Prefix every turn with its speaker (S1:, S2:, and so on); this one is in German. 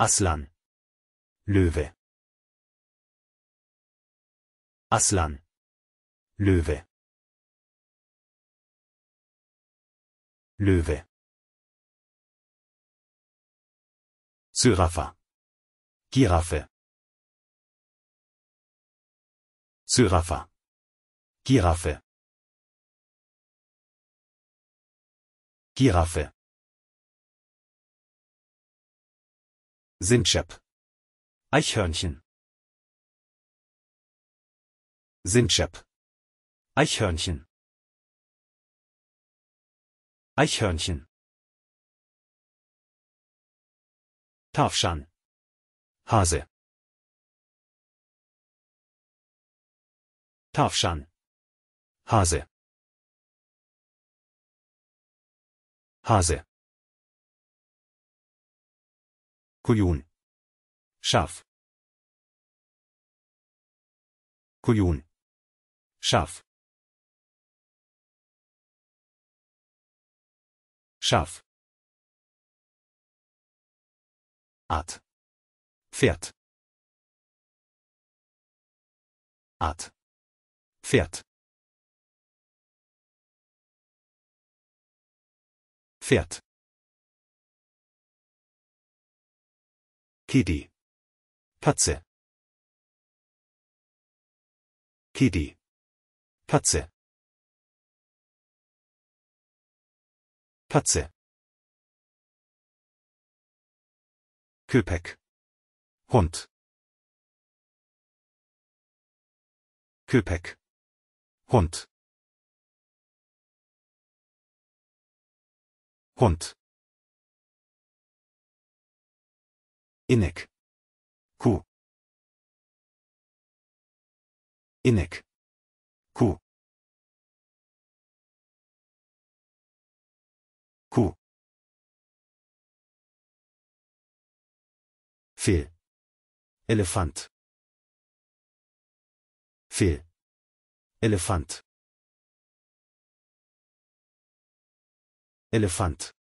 S1: Aslan. Löwe. Aslan. Löwe. Löwe. Syrafa. Giraffe. Syrafa. Giraffe. Giraffe. Sintschep. Eichhörnchen. Sintschep. Eichhörnchen. Eichhörnchen. Tafschan. Hase. Tafschan. Hase. Hase. Kujun. Schaf. Kujun. Schaf. Schaf. Art. Pferd. Art. Pferd. Pferd. Kidi. Katze. Kidi. Katze. Katze. Köpek. Hund. Köpek. Hund. Hund. Innek. Q. Innek. Q. Q. Fehl. Elefant. Fehl. Elefant. Elefant.